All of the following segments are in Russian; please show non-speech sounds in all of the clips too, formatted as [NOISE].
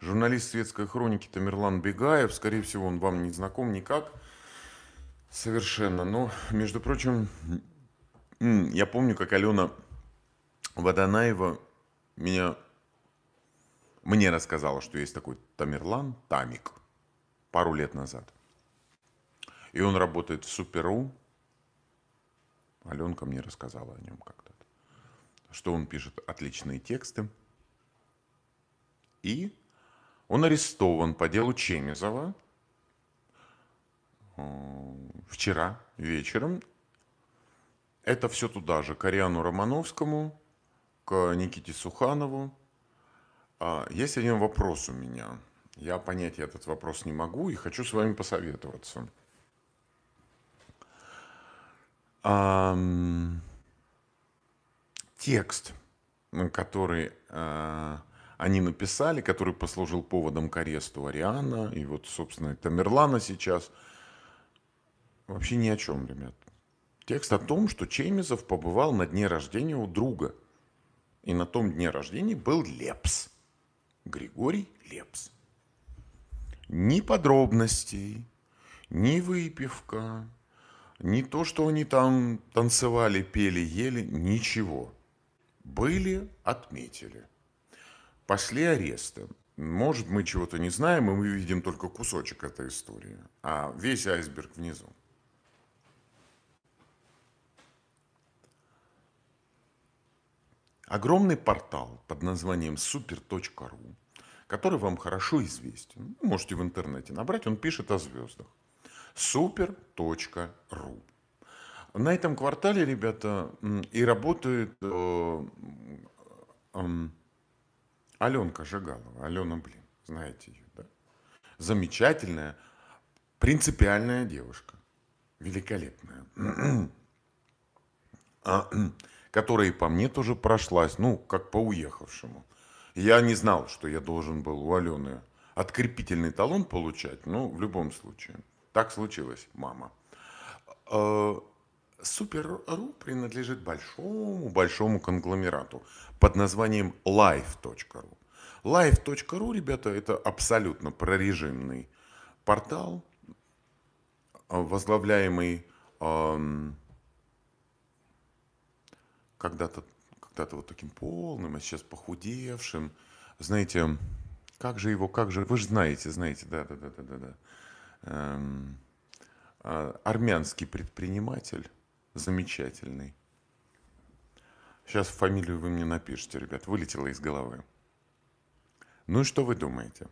журналист светской хроники Тамерлан Бегаев, скорее всего, он вам не знаком никак совершенно. Но, между прочим, я помню, как Алена Водонаева меня мне рассказала, что есть такой Тамерлан Тамик пару лет назад. И он работает в Суперу. Аленка мне рассказала о нем как-то. Что он пишет отличные тексты. И он арестован по делу Чемизова вчера вечером. Это все туда же, к Ариану Романовскому, к Никите Суханову. А, есть один вопрос у меня. Я понять этот вопрос не могу и хочу с вами посоветоваться. Текст, который э, они написали, который послужил поводом к аресту Ариана и вот, собственно, Тамерлана сейчас. Вообще ни о чем, ребят. Текст о том, что Чемизов побывал на дне рождения у друга. И на том дне рождения был Лепс. Григорий Лепс. Ни подробностей, ни выпивка, ни то, что они там танцевали, пели, ели, ничего. Были, отметили – Пошли аресты. Может, мы чего-то не знаем, и мы видим только кусочек этой истории, а весь айсберг внизу. Огромный портал под названием super.ru, который вам хорошо известен, можете в интернете набрать, он пишет о звездах. super.ru. На этом квартале, ребята, и работает э, э, Аленка Жигалова, Алена, блин, знаете ее, да? Замечательная, принципиальная девушка, великолепная, а, которая и по мне тоже прошлась, ну, как по уехавшему. Я не знал, что я должен был у Алены открепительный талон получать, но в любом случае. Так случилось, мама. А, Супер.ру принадлежит большому-большому конгломерату под названием life.ru. Live.ru, ребята, это абсолютно прорежимный портал, э, возглавляемый эм, когда-то когда-то вот таким полным, а сейчас похудевшим. Знаете, как же его, как же, вы же знаете, знаете, да, да, да, да, да, Эм, э, армянский предприниматель, замечательный. Сейчас фамилию вы мне напишите, ребят, вылетела из головы. Ну и что вы думаете?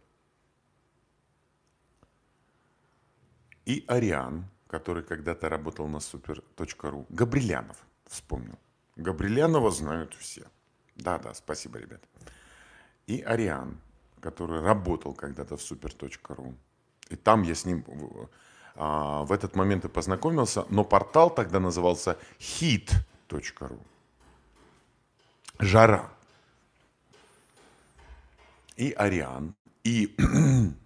И Ариан, который когда-то работал на super.ru, Габрилянов вспомнил. Габрилянова знают все. Да-да, спасибо, ребят. И Ариан, который работал когда-то в super.ru. И там я с ним а, в этот момент и познакомился, но портал тогда назывался hit.ru. Жара и Ариан, и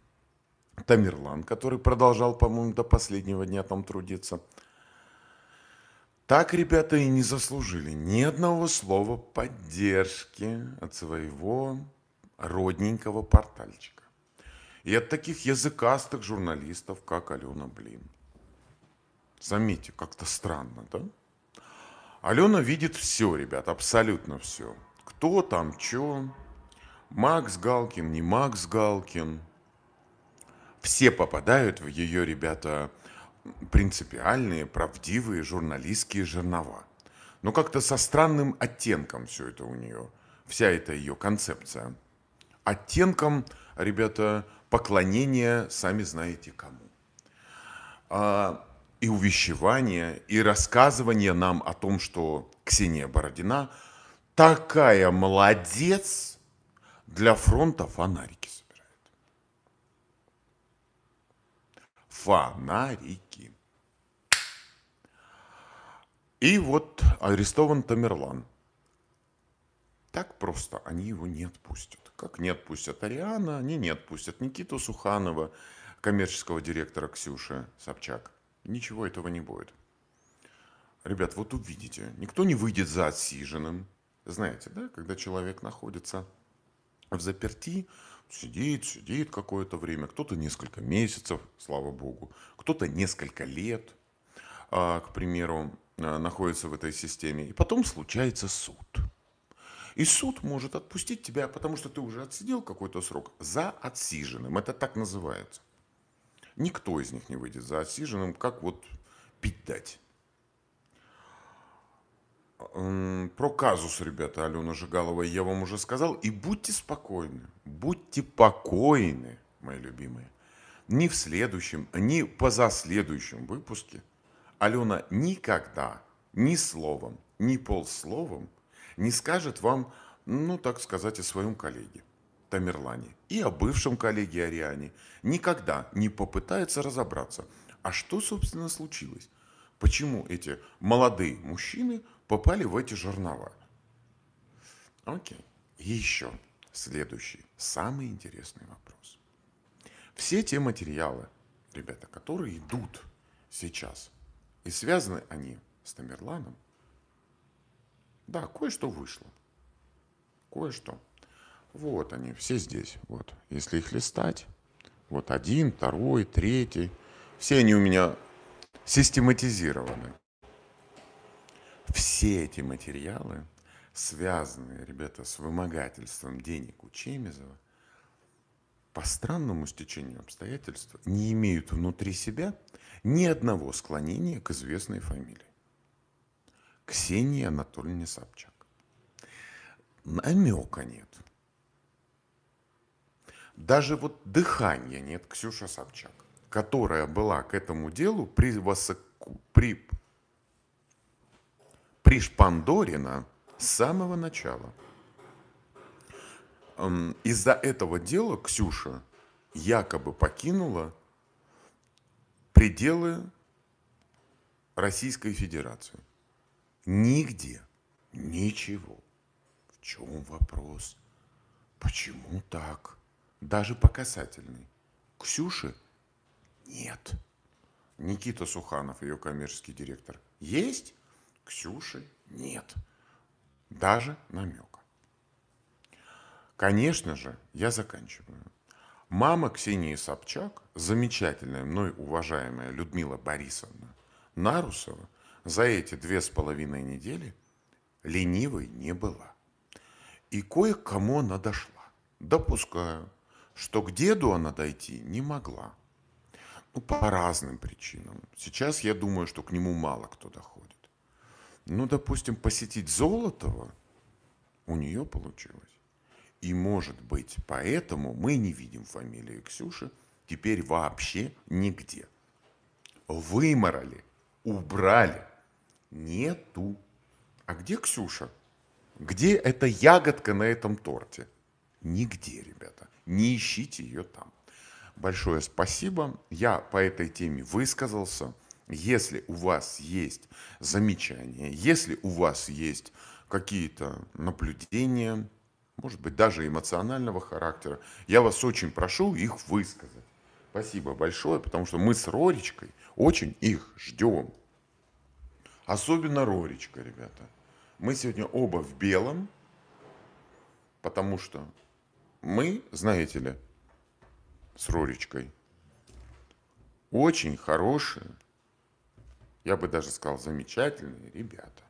[CLEARS THROAT] Тамерлан, который продолжал, по-моему, до последнего дня там трудиться. Так ребята и не заслужили ни одного слова поддержки от своего родненького портальчика. И от таких языкастых журналистов, как Алена Блин. Заметьте, как-то странно, да? Алена видит все, ребят, абсолютно все. Кто там, что, Макс Галкин, не Макс Галкин. Все попадают в ее, ребята, принципиальные, правдивые журналистские жернова. Но как-то со странным оттенком все это у нее, вся эта ее концепция. Оттенком, ребята, поклонения, сами знаете кому. А, и увещевание, и рассказывание нам о том, что Ксения Бородина такая молодец – для фронта фонарики собирают. Фонарики. И вот арестован Тамерлан. Так просто они его не отпустят. Как не отпустят Ариана, они не отпустят Никиту Суханова, коммерческого директора Ксюши Собчак. Ничего этого не будет. Ребят, вот увидите, никто не выйдет за отсиженным. Знаете, да, когда человек находится в заперти сидит, сидит какое-то время, кто-то несколько месяцев, слава богу, кто-то несколько лет, а, к примеру, а, находится в этой системе. И потом случается суд. И суд может отпустить тебя, потому что ты уже отсидел какой-то срок за отсиженным. Это так называется. Никто из них не выйдет за отсиженным, как вот пить дать. Про казус, ребята, Алена Жигалова, я вам уже сказал. И будьте спокойны, будьте покойны, мои любимые. Ни в следующем, ни позаследующем выпуске Алена никогда ни словом, ни полсловом не скажет вам, ну, так сказать, о своем коллеге Тамерлане и о бывшем коллеге Ариане. Никогда не попытается разобраться, а что, собственно, случилось. Почему эти молодые мужчины попали в эти жернова? Окей. еще следующий, самый интересный вопрос. Все те материалы, ребята, которые идут сейчас, и связаны они с Тамерланом, да, кое-что вышло. Кое-что. Вот они, все здесь. Вот. Если их листать, вот один, второй, третий. Все они у меня систематизированы. Все эти материалы, связанные, ребята, с вымогательством денег у Чемизова, по странному стечению обстоятельств не имеют внутри себя ни одного склонения к известной фамилии. Ксении Анатольевне Собчак. Намека нет. Даже вот дыхания нет Ксюша Собчак которая была к этому делу превосоку... при... пришпандорена с самого начала. Из-за этого дела Ксюша якобы покинула пределы Российской Федерации. Нигде. Ничего. В чем вопрос? Почему так? Даже по касательной. Ксюше – нет. Никита Суханов, ее коммерческий директор, есть, Ксюши нет. Даже намека. Конечно же, я заканчиваю. Мама Ксении Собчак, замечательная, мной уважаемая Людмила Борисовна Нарусова, за эти две с половиной недели ленивой не была. И кое-кому она дошла. Допускаю, что к деду она дойти не могла. Ну, по разным причинам. Сейчас я думаю, что к нему мало кто доходит. Ну, допустим, посетить Золотого у нее получилось. И, может быть, поэтому мы не видим фамилию Ксюши теперь вообще нигде. Выморали, убрали. Нету. А где Ксюша? Где эта ягодка на этом торте? Нигде, ребята. Не ищите ее там большое спасибо. Я по этой теме высказался. Если у вас есть замечания, если у вас есть какие-то наблюдения, может быть, даже эмоционального характера, я вас очень прошу их высказать. Спасибо большое, потому что мы с Роричкой очень их ждем. Особенно Роричка, ребята. Мы сегодня оба в белом, потому что мы, знаете ли, с Роречкой. Очень хорошие, я бы даже сказал, замечательные ребята.